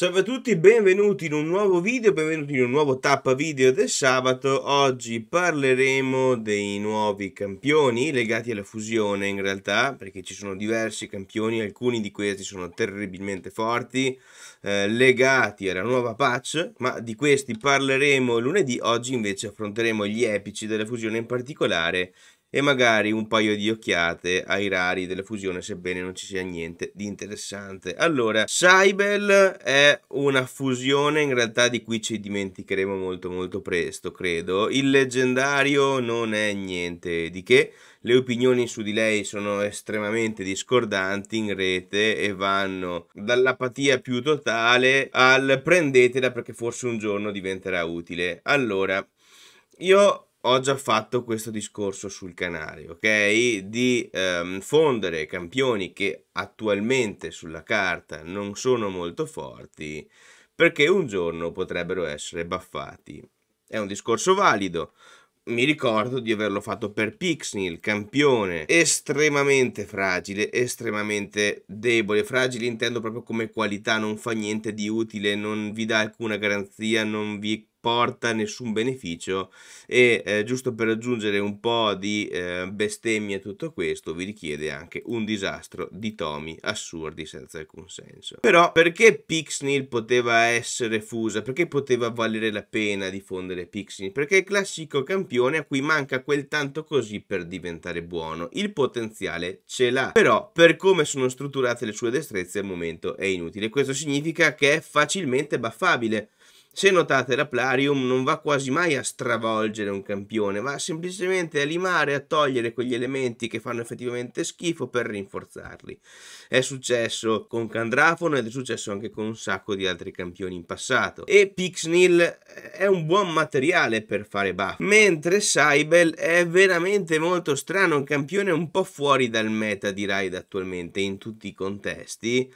Salve a tutti, benvenuti in un nuovo video, benvenuti in un nuovo tappa video del sabato. Oggi parleremo dei nuovi campioni legati alla fusione in realtà, perché ci sono diversi campioni, alcuni di questi sono terribilmente forti, eh, legati alla nuova patch, ma di questi parleremo lunedì. Oggi invece affronteremo gli epici della fusione, in particolare e magari un paio di occhiate ai rari della fusione sebbene non ci sia niente di interessante. Allora, Cybel è una fusione in realtà di cui ci dimenticheremo molto molto presto, credo. Il leggendario non è niente di che. Le opinioni su di lei sono estremamente discordanti in rete e vanno dall'apatia più totale al prendetela perché forse un giorno diventerà utile. Allora, io ho già fatto questo discorso sul canale, ok? Di ehm, fondere campioni che attualmente sulla carta non sono molto forti perché un giorno potrebbero essere baffati. È un discorso valido. Mi ricordo di averlo fatto per Pixnil, campione estremamente fragile, estremamente debole. Fragile intendo proprio come qualità, non fa niente di utile, non vi dà alcuna garanzia, non vi porta nessun beneficio e eh, giusto per aggiungere un po' di eh, bestemmie a tutto questo vi richiede anche un disastro di tomi assurdi senza alcun senso. Però perché Pixnil poteva essere fusa? Perché poteva valere la pena diffondere Pixnil? Perché è il classico campione a cui manca quel tanto così per diventare buono. Il potenziale ce l'ha, però per come sono strutturate le sue destrezze al momento è inutile. Questo significa che è facilmente baffabile se notate la Plarium non va quasi mai a stravolgere un campione, va semplicemente a limare, a togliere quegli elementi che fanno effettivamente schifo per rinforzarli. È successo con Candrafono ed è successo anche con un sacco di altri campioni in passato. E Pixnil eh, è un buon materiale per fare buff, mentre Cybel è veramente molto strano, un campione un po' fuori dal meta di Raid attualmente in tutti i contesti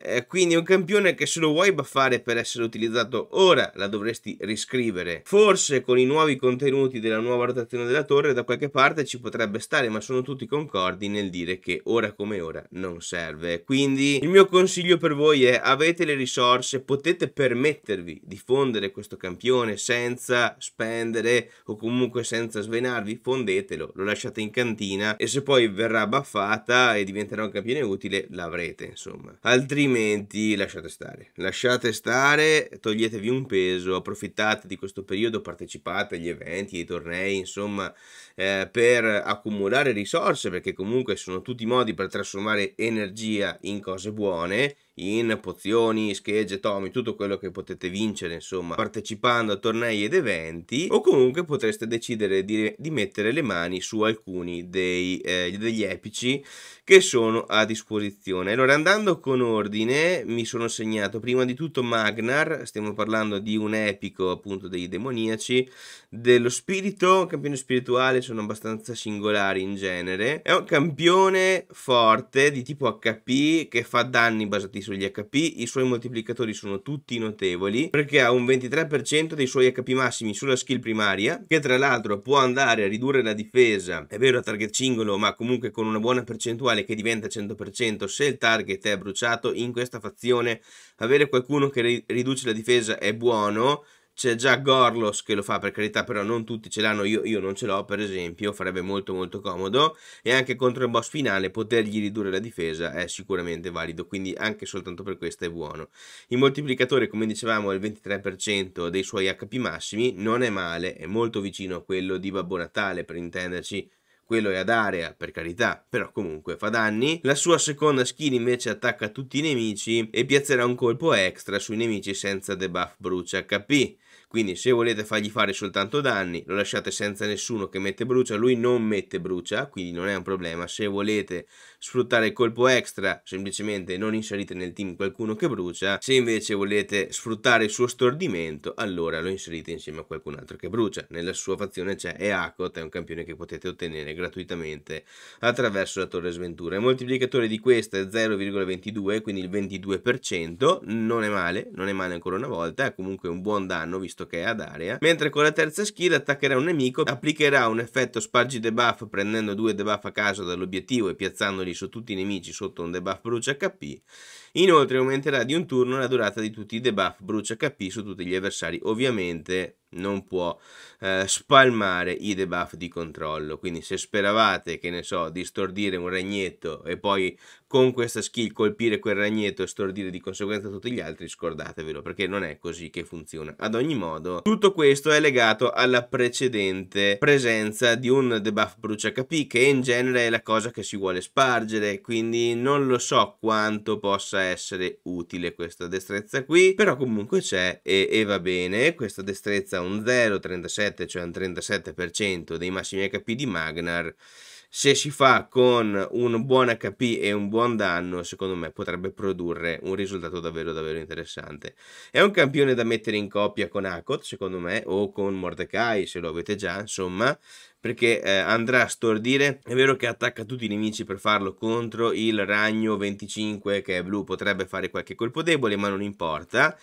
eh, quindi è un campione che se lo vuoi buffare per essere utilizzato ora la dovresti riscrivere. Forse con i nuovi contenuti della nuova rotazione della torre da qualche parte ci potrebbe stare, ma sono tutti concordi nel dire che ora come ora non serve. Quindi il mio consiglio per voi è avete le risorse, potete permettervi di fondere questo campione senza spendere o comunque senza svenarvi, fondetelo, lo lasciate in cantina e se poi verrà buffata e diventerà un campione utile l'avrete insomma. Altrimenti altrimenti lasciate stare, lasciate stare, toglietevi un peso, approfittate di questo periodo, partecipate agli eventi, ai tornei, insomma, eh, per accumulare risorse, perché comunque sono tutti modi per trasformare energia in cose buone in pozioni, schegge, tomi, tutto quello che potete vincere, insomma, partecipando a tornei ed eventi, o comunque potreste decidere di, di mettere le mani su alcuni dei, eh, degli epici che sono a disposizione. Allora, andando con ordine, mi sono segnato prima di tutto Magnar, stiamo parlando di un epico appunto dei demoniaci, dello spirito, campione spirituale, sono abbastanza singolari in genere, è un campione forte di tipo HP che fa danni basati sugli HP, i suoi moltiplicatori sono tutti notevoli perché ha un 23% dei suoi HP massimi sulla skill primaria che tra l'altro può andare a ridurre la difesa, è vero a target singolo ma comunque con una buona percentuale che diventa 100% se il target è bruciato in questa fazione, avere qualcuno che riduce la difesa è buono c'è già Gorlos che lo fa per carità però non tutti ce l'hanno io, io non ce l'ho per esempio farebbe molto molto comodo e anche contro il boss finale potergli ridurre la difesa è sicuramente valido quindi anche soltanto per questo è buono il moltiplicatore come dicevamo è il 23% dei suoi HP massimi non è male è molto vicino a quello di Babbo Natale per intenderci quello è ad area, per carità, però comunque fa danni. La sua seconda skill invece attacca tutti i nemici e piazzerà un colpo extra sui nemici senza debuff brucia HP. Quindi se volete fargli fare soltanto danni, lo lasciate senza nessuno che mette brucia, lui non mette brucia, quindi non è un problema. Se volete sfruttare il colpo extra, semplicemente non inserite nel team qualcuno che brucia, se invece volete sfruttare il suo stordimento, allora lo inserite insieme a qualcun altro che brucia. Nella sua fazione c'è Eakot, è un campione che potete ottenere gratuitamente attraverso la torre sventura. Il moltiplicatore di questa è 0,22, quindi il 22%, non è male, non è male ancora una volta, è comunque un buon danno visto che è ad area, mentre con la terza skill attaccherà un nemico, applicherà un effetto spargi debuff prendendo due debuff a caso dall'obiettivo e piazzandoli su tutti i nemici sotto un debuff bruce HP. Inoltre aumenterà di un turno la durata di tutti i debuff bruce HP su tutti gli avversari, ovviamente non può eh, spalmare i debuff di controllo. Quindi se speravate, che ne so, di stordire un ragnetto e poi con questa skill colpire quel ragnetto e stordire di conseguenza tutti gli altri, scordatevelo, perché non è così che funziona. Ad ogni modo, tutto questo è legato alla precedente presenza di un debuff brucia HP, che in genere è la cosa che si vuole spargere, quindi non lo so quanto possa essere utile questa destrezza qui, però comunque c'è e, e va bene, questa destrezza un 0,37, cioè un 37% dei massimi HP di Magnar. Se si fa con un buon HP e un buon danno, secondo me potrebbe produrre un risultato davvero davvero interessante. È un campione da mettere in coppia con Akot, secondo me, o con Mordecai, se lo avete già, insomma, perché eh, andrà a stordire. È vero che attacca tutti i nemici per farlo contro il ragno 25 che è blu, potrebbe fare qualche colpo debole, ma non importa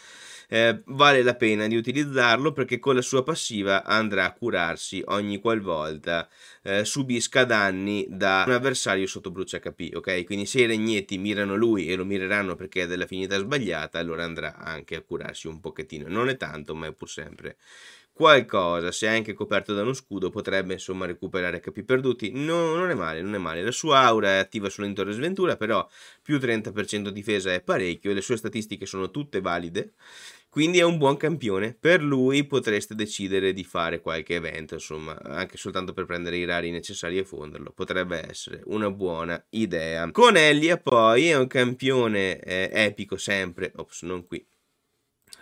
eh, vale la pena di utilizzarlo perché con la sua passiva andrà a curarsi ogni qualvolta eh, subisca danni da un avversario sotto brucia HP, ok? Quindi se i regnetti mirano lui e lo mireranno perché è della finita sbagliata, allora andrà anche a curarsi un pochettino, non è tanto ma è pur sempre qualcosa, se anche coperto da uno scudo, potrebbe insomma recuperare HP perduti. No, non è male, non è male. La sua aura è attiva solo in Torre Sventura, però più 30% difesa è parecchio e le sue statistiche sono tutte valide. Quindi è un buon campione. Per lui potreste decidere di fare qualche evento, insomma, anche soltanto per prendere i rari necessari e fonderlo. Potrebbe essere una buona idea. Con Elia poi è un campione eh, epico sempre, ops, non qui,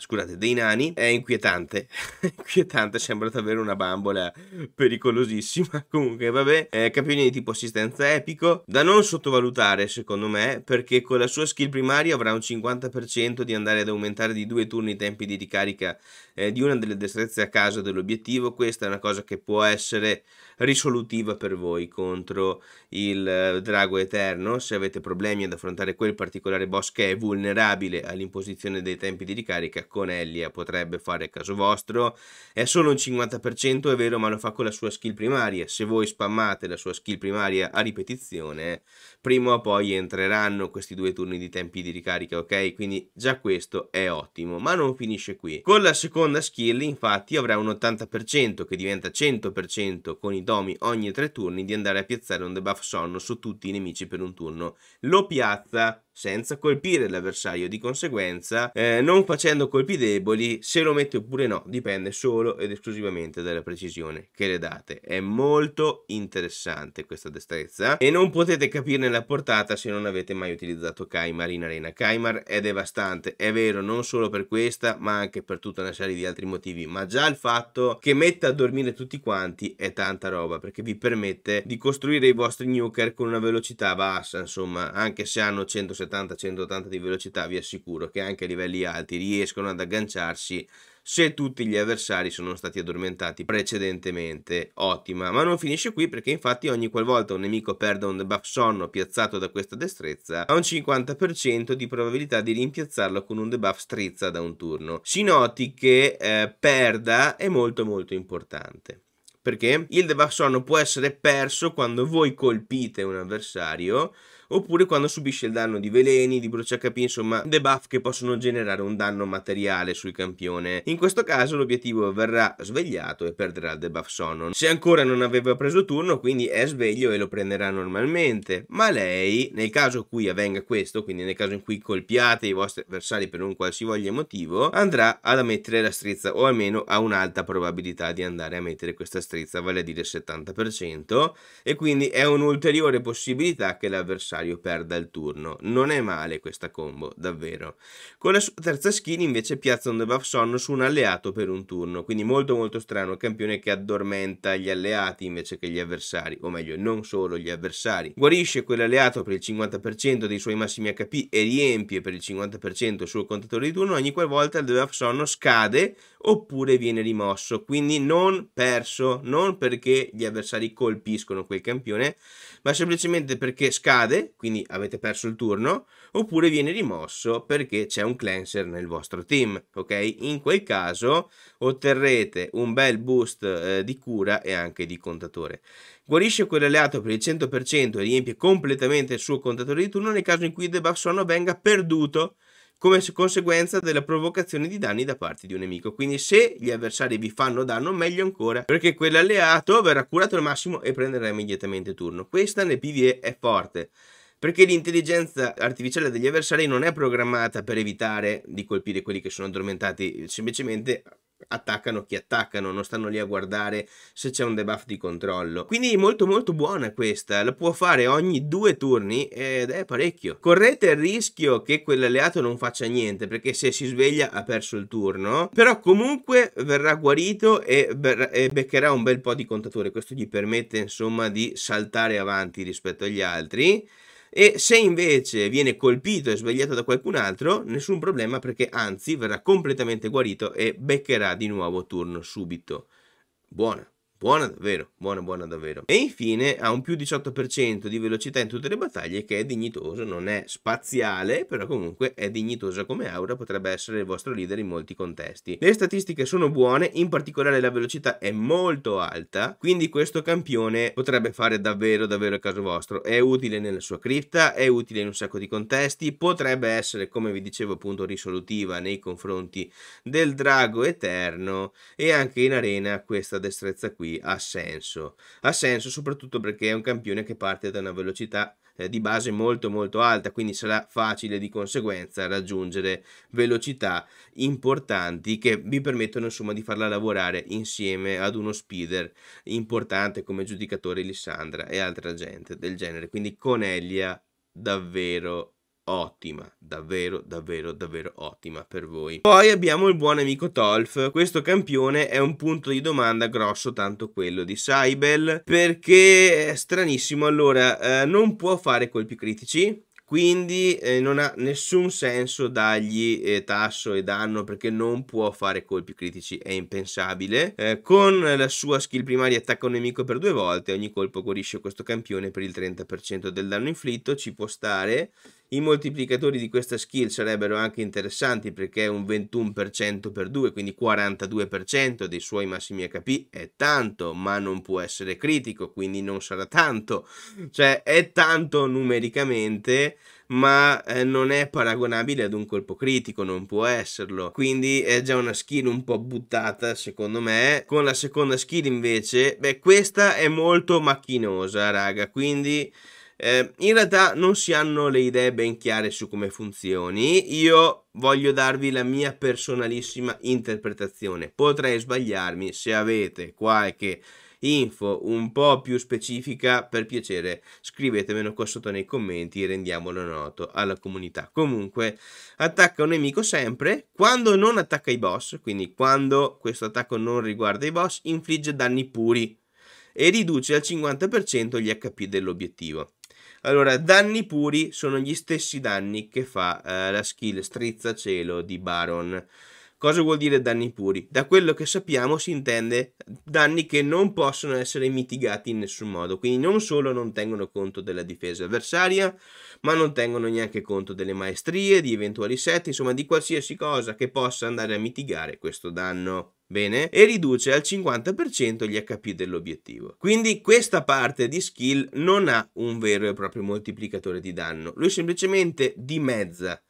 scusate, dei nani, è inquietante. inquietante, sembra davvero una bambola pericolosissima. Comunque, vabbè, eh, campione di tipo assistenza epico, da non sottovalutare secondo me, perché con la sua skill primaria avrà un 50% di andare ad aumentare di due turni i tempi di ricarica eh, di una delle destrezze a casa dell'obiettivo, questa è una cosa che può essere risolutiva per voi contro il eh, drago eterno, se avete problemi ad affrontare quel particolare boss che è vulnerabile all'imposizione dei tempi di ricarica, con Ellia potrebbe fare caso vostro, è solo un 50% è vero ma lo fa con la sua skill primaria, se voi spammate la sua skill primaria a ripetizione, prima o poi entreranno questi due turni di tempi di ricarica, ok? Quindi già questo è ottimo, ma non finisce qui. Con la seconda seconda skill infatti avrà un 80% che diventa 100% con i domi ogni tre turni di andare a piazzare un debuff sonno su tutti i nemici per un turno. Lo piazza senza colpire l'avversario, di conseguenza eh, non facendo colpi deboli, se lo mette oppure no, dipende solo ed esclusivamente dalla precisione che le date. È molto interessante questa destrezza e non potete capirne la portata se non avete mai utilizzato Kaimar in arena. Kaimar è devastante, è vero, non solo per questa, ma anche per tutta una serie magari di altri motivi, ma già il fatto che metta a dormire tutti quanti è tanta roba perché vi permette di costruire i vostri nuker con una velocità bassa, insomma, anche se hanno 170-180 di velocità, vi assicuro che anche a livelli alti riescono ad agganciarsi se tutti gli avversari sono stati addormentati precedentemente. Ottima, ma non finisce qui perché infatti ogni qualvolta un nemico perde un debuff sonno piazzato da questa destrezza ha un 50% di probabilità di rimpiazzarlo con un debuff strizza da un turno. Si noti che eh, perda è molto molto importante perché il debuff sonno può essere perso quando voi colpite un avversario oppure quando subisce il danno di veleni, di bruciacapi, insomma debuff che possono generare un danno materiale sul campione. In questo caso l'obiettivo verrà svegliato e perderà il debuff sonno. Se ancora non aveva preso turno quindi è sveglio e lo prenderà normalmente, ma lei nel caso in cui avvenga questo, quindi nel caso in cui colpiate i vostri avversari per un qualsivoglia motivo, andrà ad mettere la strizza o almeno ha un'alta probabilità di andare a mettere questa strizza, vale a dire il 70% e quindi è un'ulteriore possibilità che l'avversario avversario perda il turno. Non è male questa combo, davvero. Con la sua terza skin invece piazza un debuff sonno su un alleato per un turno, quindi molto molto strano, il campione che addormenta gli alleati invece che gli avversari, o meglio non solo gli avversari. Guarisce quell'alleato per il 50% dei suoi massimi HP e riempie per il 50% il suo contatore di turno ogni qualvolta il debuff sonno scade oppure viene rimosso, quindi non perso, non perché gli avversari colpiscono quel campione, ma semplicemente perché scade, quindi avete perso il turno, oppure viene rimosso perché c'è un cleanser nel vostro team, ok? In quel caso otterrete un bel boost eh, di cura e anche di contatore. Guarisce quell'alleato per il 100% e riempie completamente il suo contatore di turno nel caso in cui il debuff suono venga perduto come conseguenza della provocazione di danni da parte di un nemico. Quindi se gli avversari vi fanno danno, meglio ancora, perché quell'alleato verrà curato al massimo e prenderà immediatamente turno. Questa nel PvE è forte perché l'intelligenza artificiale degli avversari non è programmata per evitare di colpire quelli che sono addormentati, semplicemente attaccano chi attaccano, non stanno lì a guardare se c'è un debuff di controllo. Quindi molto molto buona questa, la può fare ogni due turni ed è parecchio. Correte il rischio che quell'alleato non faccia niente perché se si sveglia ha perso il turno, però comunque verrà guarito e, e beccherà un bel po' di contatore, questo gli permette insomma di saltare avanti rispetto agli altri e se invece viene colpito e svegliato da qualcun altro, nessun problema perché anzi verrà completamente guarito e beccherà di nuovo turno subito. Buona! Buona davvero, buona buona davvero. E infine ha un più 18% di velocità in tutte le battaglie che è dignitoso, non è spaziale, però comunque è dignitosa come aura, potrebbe essere il vostro leader in molti contesti. Le statistiche sono buone, in particolare la velocità è molto alta, quindi questo campione potrebbe fare davvero davvero il caso vostro. È utile nella sua cripta, è utile in un sacco di contesti, potrebbe essere come vi dicevo appunto risolutiva nei confronti del drago eterno e anche in arena questa destrezza qui ha senso. Ha senso soprattutto perché è un campione che parte da una velocità eh, di base molto molto alta, quindi sarà facile di conseguenza raggiungere velocità importanti che vi permettono insomma di farla lavorare insieme ad uno speeder importante come giudicatore Lissandra e altra gente del genere. Quindi Coneglia davvero ottima, davvero davvero davvero ottima per voi. Poi abbiamo il buon amico Tolf, questo campione è un punto di domanda grosso tanto quello di Saibel perché è stranissimo, allora eh, non può fare colpi critici, quindi eh, non ha nessun senso dargli eh, tasso e danno perché non può fare colpi critici, è impensabile. Eh, con la sua skill primaria attacca un nemico per due volte, ogni colpo guarisce questo campione per il 30% del danno inflitto, ci può stare i moltiplicatori di questa skill sarebbero anche interessanti perché è un 21% per 2, quindi 42% dei suoi massimi HP è tanto, ma non può essere critico, quindi non sarà tanto. Cioè è tanto numericamente, ma eh, non è paragonabile ad un colpo critico, non può esserlo. Quindi è già una skill un po' buttata, secondo me. Con la seconda skill invece, beh, questa è molto macchinosa, raga, quindi eh, in realtà non si hanno le idee ben chiare su come funzioni, io voglio darvi la mia personalissima interpretazione, potrei sbagliarmi, se avete qualche info un po' più specifica, per piacere scrivetemelo qua sotto nei commenti e rendiamolo noto alla comunità. Comunque, attacca un nemico sempre, quando non attacca i boss, quindi quando questo attacco non riguarda i boss, infligge danni puri e riduce al 50% gli HP dell'obiettivo. Allora, danni puri sono gli stessi danni che fa eh, la skill strizzacielo di Baron. Cosa vuol dire danni puri? Da quello che sappiamo si intende danni che non possono essere mitigati in nessun modo, quindi non solo non tengono conto della difesa avversaria, ma non tengono neanche conto delle maestrie, di eventuali set, insomma di qualsiasi cosa che possa andare a mitigare questo danno. Bene? E riduce al 50% gli HP dell'obiettivo. Quindi questa parte di skill non ha un vero e proprio moltiplicatore di danno, lui semplicemente dimezza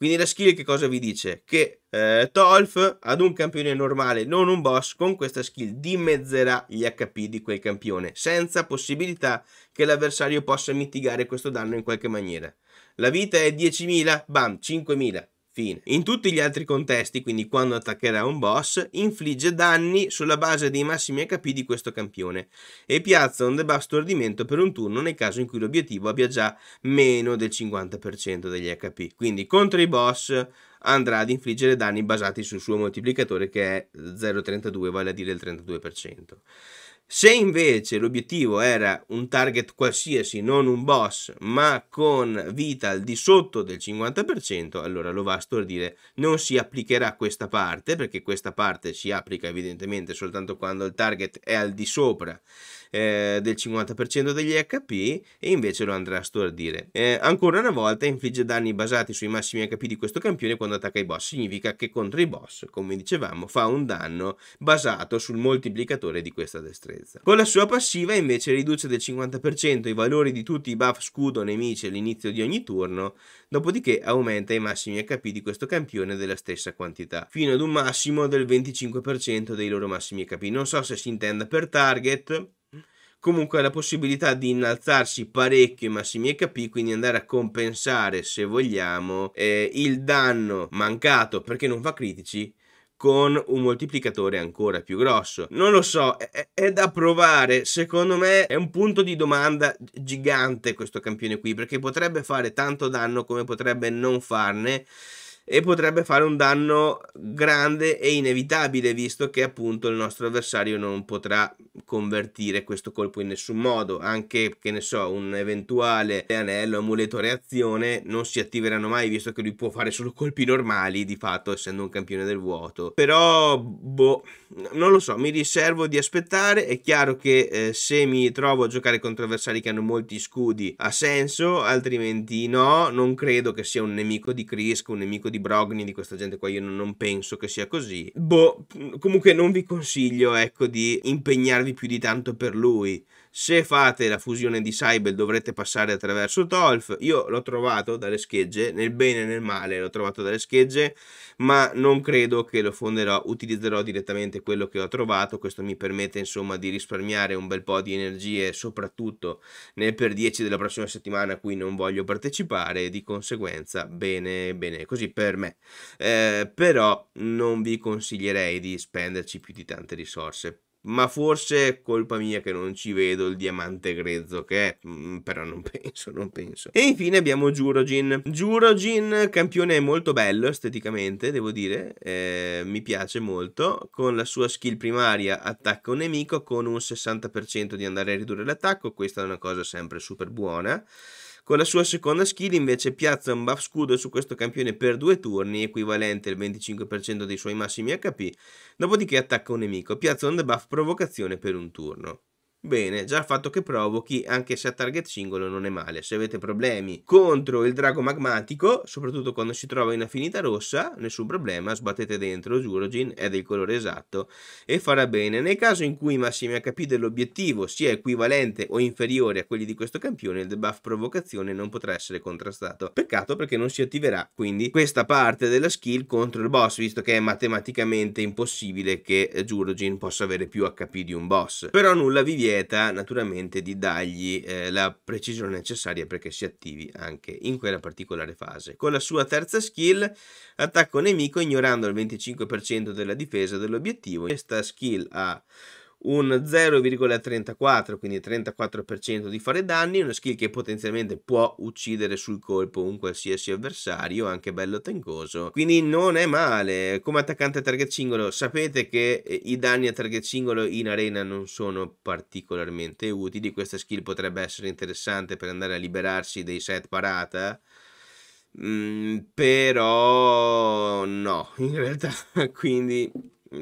quindi la skill che cosa vi dice? Che eh, Tolf ad un campione normale, non un boss, con questa skill dimezzerà gli HP di quel campione, senza possibilità che l'avversario possa mitigare questo danno in qualche maniera. La vita è 10.000, bam, 5.000. Fine. In tutti gli altri contesti, quindi quando attaccherà un boss, infligge danni sulla base dei massimi HP di questo campione e piazza un debuff stordimento per un turno nel caso in cui l'obiettivo abbia già meno del 50% degli HP. Quindi contro i boss andrà ad infliggere danni basati sul suo moltiplicatore che è 0,32, vale a dire il 32%. Se invece l'obiettivo era un target qualsiasi, non un boss, ma con vita al di sotto del 50%, allora lo va a stordire, non si applicherà questa parte, perché questa parte si applica evidentemente soltanto quando il target è al di sopra eh, del 50% degli HP e invece lo andrà a stordire. Eh, ancora una volta infligge danni basati sui massimi HP di questo campione quando attacca i boss, significa che contro i boss, come dicevamo, fa un danno basato sul moltiplicatore di questa destrezza. Con la sua passiva invece riduce del 50% i valori di tutti i buff scudo nemici all'inizio di ogni turno, dopodiché aumenta i massimi HP di questo campione della stessa quantità, fino ad un massimo del 25% dei loro massimi HP. Non so se si intenda per target, comunque ha la possibilità di innalzarsi parecchio i massimi HP quindi andare a compensare se vogliamo eh, il danno mancato perché non fa critici con un moltiplicatore ancora più grosso. Non lo so, è, è, da provare. Secondo me è un punto di domanda gigante questo campione qui, perché potrebbe fare tanto danno come potrebbe non farne e potrebbe fare un danno grande e inevitabile visto che appunto il nostro avversario non potrà convertire questo colpo in nessun modo anche che ne so un eventuale anello amuleto reazione non si attiveranno mai visto che lui può fare solo colpi normali di fatto essendo un campione del vuoto però boh non lo so mi riservo di aspettare è chiaro che eh, se mi trovo a giocare contro avversari che hanno molti scudi ha senso altrimenti no non credo che sia un nemico di Krisk un nemico di Brogni, di questa gente qua, io non penso che sia così. Boh, comunque non vi consiglio, ecco, di impegnarvi più di tanto per lui. Se fate la fusione di Cybel dovrete passare attraverso Tolf. Io l'ho trovato dalle schegge, nel bene e nel male l'ho trovato dalle schegge, ma non credo che lo fonderò, utilizzerò direttamente quello che ho trovato. Questo mi permette insomma di risparmiare un bel po' di energie, soprattutto nel per 10 della prossima settimana a cui non voglio partecipare, di conseguenza bene, bene, così per me. Eh, però non vi consiglierei di spenderci più di tante risorse ma forse è colpa mia che non ci vedo il diamante grezzo che è, mm, però non penso, non penso. E infine abbiamo Jurogin. Jurogin, campione molto bello esteticamente, devo dire, eh, mi piace molto, con la sua skill primaria attacca un nemico con un 60% di andare a ridurre l'attacco, questa è una cosa sempre super buona. Con la sua seconda skill invece piazza un buff scudo su questo campione per due turni, equivalente al 25% dei suoi massimi HP, dopodiché attacca un nemico, piazza un debuff provocazione per un turno. Bene, già il fatto che provochi, anche se a target singolo, non è male. Se avete problemi contro il drago magmatico, soprattutto quando si trova in affinità rossa, nessun problema, sbattete dentro, Jurogin è del colore esatto e farà bene. Nel caso in cui i massimi HP dell'obiettivo sia equivalente o inferiore a quelli di questo campione, il debuff provocazione non potrà essere contrastato. Peccato perché non si attiverà, quindi, questa parte della skill contro il boss, visto che è matematicamente impossibile che Jurogin eh, possa avere più HP di un boss. Però nulla vi viene vieta naturalmente di dargli eh, la precisione necessaria perché si attivi anche in quella particolare fase. Con la sua terza skill attacco nemico ignorando il 25% della difesa dell'obiettivo. Questa skill ha un 0,34, quindi 34% di fare danni, una skill che potenzialmente può uccidere sul colpo un qualsiasi avversario, anche bello tencoso, quindi non è male. Come attaccante a target singolo sapete che eh, i danni a target singolo in arena non sono particolarmente utili, questa skill potrebbe essere interessante per andare a liberarsi dei set parata, mm, però no, in realtà quindi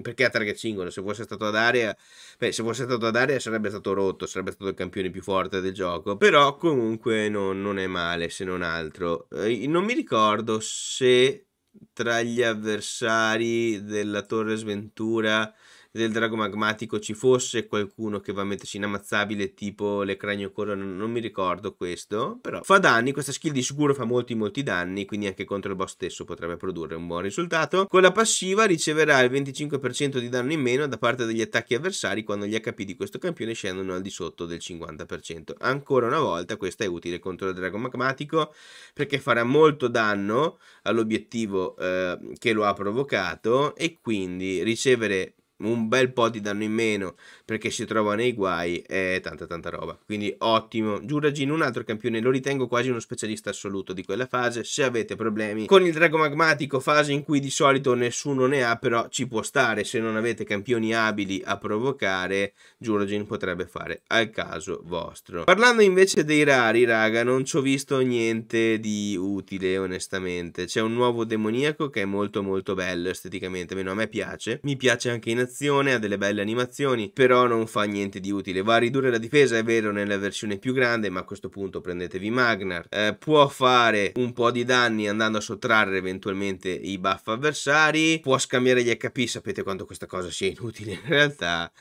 perché a target singolo? Se fosse stato ad area, beh, se fosse stato ad area sarebbe stato rotto, sarebbe stato il campione più forte del gioco. Però comunque no, non è male, se non altro. Eh, non mi ricordo se tra gli avversari della Torre Sventura del drago magmatico ci fosse qualcuno che va a mettersi inammazzabile tipo le cranio corona, non mi ricordo questo, però fa danni, questa skill di sicuro fa molti molti danni, quindi anche contro il boss stesso potrebbe produrre un buon risultato. Con la passiva riceverà il 25% di danno in meno da parte degli attacchi avversari quando gli HP di questo campione scendono al di sotto del 50%. Ancora una volta questa è utile contro il drago magmatico perché farà molto danno all'obiettivo eh, che lo ha provocato e quindi ricevere un bel po' di danno in meno perché si trova nei guai e tanta tanta roba. Quindi ottimo. Giuragin un altro campione, lo ritengo quasi uno specialista assoluto di quella fase. Se avete problemi con il drago magmatico, fase in cui di solito nessuno ne ha, però ci può stare. Se non avete campioni abili a provocare, Giuragin potrebbe fare al caso vostro. Parlando invece dei rari, raga, non ci ho visto niente di utile, onestamente. C'è un nuovo demoniaco che è molto molto bello esteticamente, meno a me piace. Mi piace anche in realizzazione, ha delle belle animazioni, però non fa niente di utile. Va a ridurre la difesa, è vero, nella versione più grande, ma a questo punto prendetevi Magnar. Eh, può fare un po' di danni andando a sottrarre eventualmente i buff avversari, può scambiare gli HP, sapete quanto questa cosa sia inutile in realtà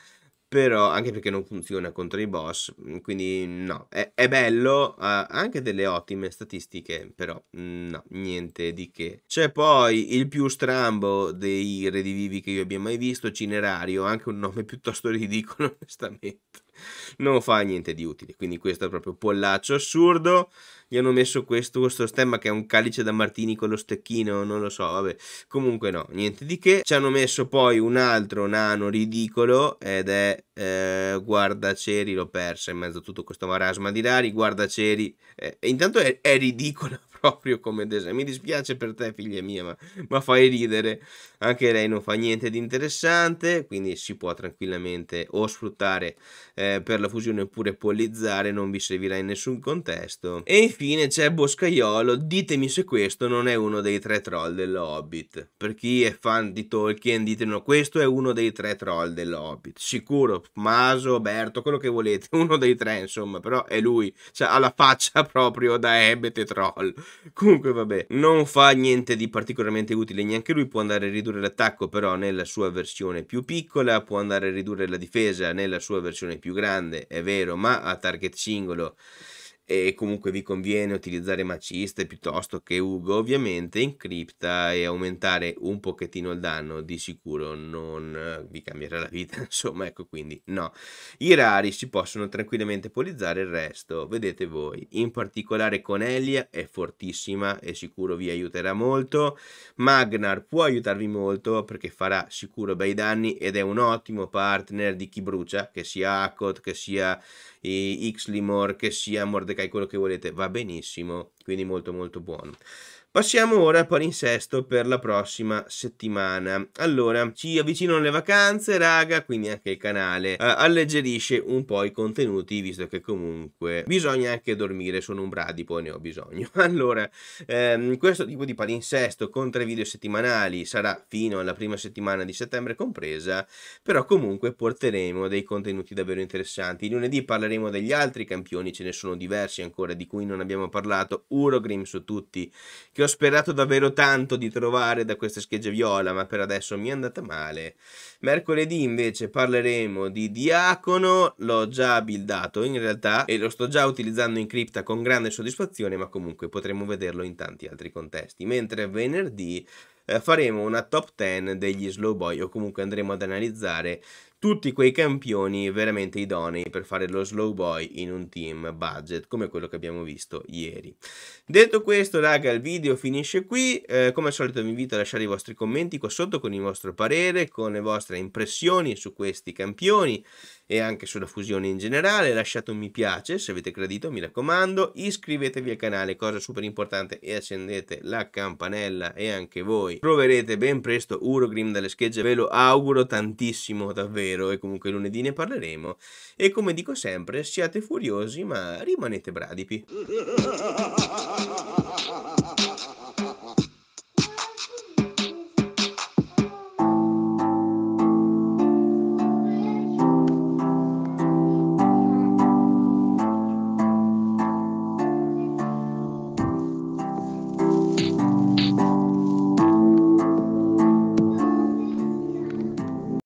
però anche perché non funziona contro i boss, mm, quindi no, è, è bello, ha anche delle ottime statistiche, però mm, no, niente di che. C'è poi il più strambo dei redivivi che io abbia mai visto, Cinerario, anche un nome piuttosto ridicolo onestamente non fa niente di utile. Quindi questo è proprio pollaccio assurdo. Gli hanno messo questo, questo stemma che è un calice da martini con lo stecchino, non lo so, vabbè. Comunque no, niente di che. Ci hanno messo poi un altro nano ridicolo ed è eh, Guardaceri, l'ho persa in mezzo a tutto questo marasma di rari, Guardaceri. Eh, intanto è, è ridicolo proprio come design. Mi dispiace per te, figlia mia, ma, ma fai ridere anche lei non fa niente di interessante quindi si può tranquillamente o sfruttare eh, per la fusione oppure pollizzare non vi servirà in nessun contesto e infine c'è Boscaiolo ditemi se questo non è uno dei tre troll dell'hobbit per chi è fan di Tolkien ditemi questo è uno dei tre troll dell'hobbit sicuro Maso, Berto, quello che volete uno dei tre insomma però è lui cioè ha la faccia proprio da Ebete Troll comunque vabbè non fa niente di particolarmente utile neanche lui può andare ridotto ridurre l'attacco però nella sua versione più piccola, può andare a ridurre la difesa nella sua versione più grande, è vero, ma a target singolo e comunque vi conviene utilizzare Maciste piuttosto che Ugo, ovviamente incripta e aumentare un pochettino il danno di sicuro non eh, vi cambierà la vita, insomma, ecco quindi no. I rari si possono tranquillamente polizzare il resto, vedete voi, in particolare con Elia è fortissima e sicuro vi aiuterà molto, Magnar può aiutarvi molto perché farà sicuro bei danni ed è un ottimo partner di chi brucia, che sia Akot, che sia Ixlimor, che sia Mordecai, quello che volete, va benissimo, quindi molto molto buono. Passiamo ora al palinsesto per la prossima settimana. Allora, ci avvicinano le vacanze, raga, quindi anche il canale eh, alleggerisce un po' i contenuti, visto che comunque bisogna anche dormire, sono un bradipo, e ne ho bisogno. Allora, ehm, questo tipo di palinsesto con tre video settimanali sarà fino alla prima settimana di settembre compresa, però comunque porteremo dei contenuti davvero interessanti. lunedì parleremo degli altri campioni, ce ne sono diversi ancora di cui non abbiamo parlato, Urogrim su tutti, che ho sperato davvero tanto di trovare da questa schegge viola, ma per adesso mi è andata male. Mercoledì invece parleremo di Diacono, l'ho già buildato in realtà e lo sto già utilizzando in cripta con grande soddisfazione, ma comunque potremo vederlo in tanti altri contesti. Mentre venerdì eh, faremo una top 10 degli slow boy o comunque andremo ad analizzare tutti quei campioni veramente idonei per fare lo slow boy in un team budget come quello che abbiamo visto ieri. Detto questo raga il video finisce qui, eh, come al solito vi invito a lasciare i vostri commenti qua sotto con il vostro parere, con le vostre impressioni su questi campioni e anche sulla fusione in generale, lasciate un mi piace se avete gradito mi raccomando, iscrivetevi al canale cosa super importante e accendete la campanella e anche voi troverete ben presto Urogrim dalle schegge, ve lo auguro tantissimo davvero vero e comunque lunedì ne parleremo. E come dico sempre, siate furiosi ma rimanete bradipi.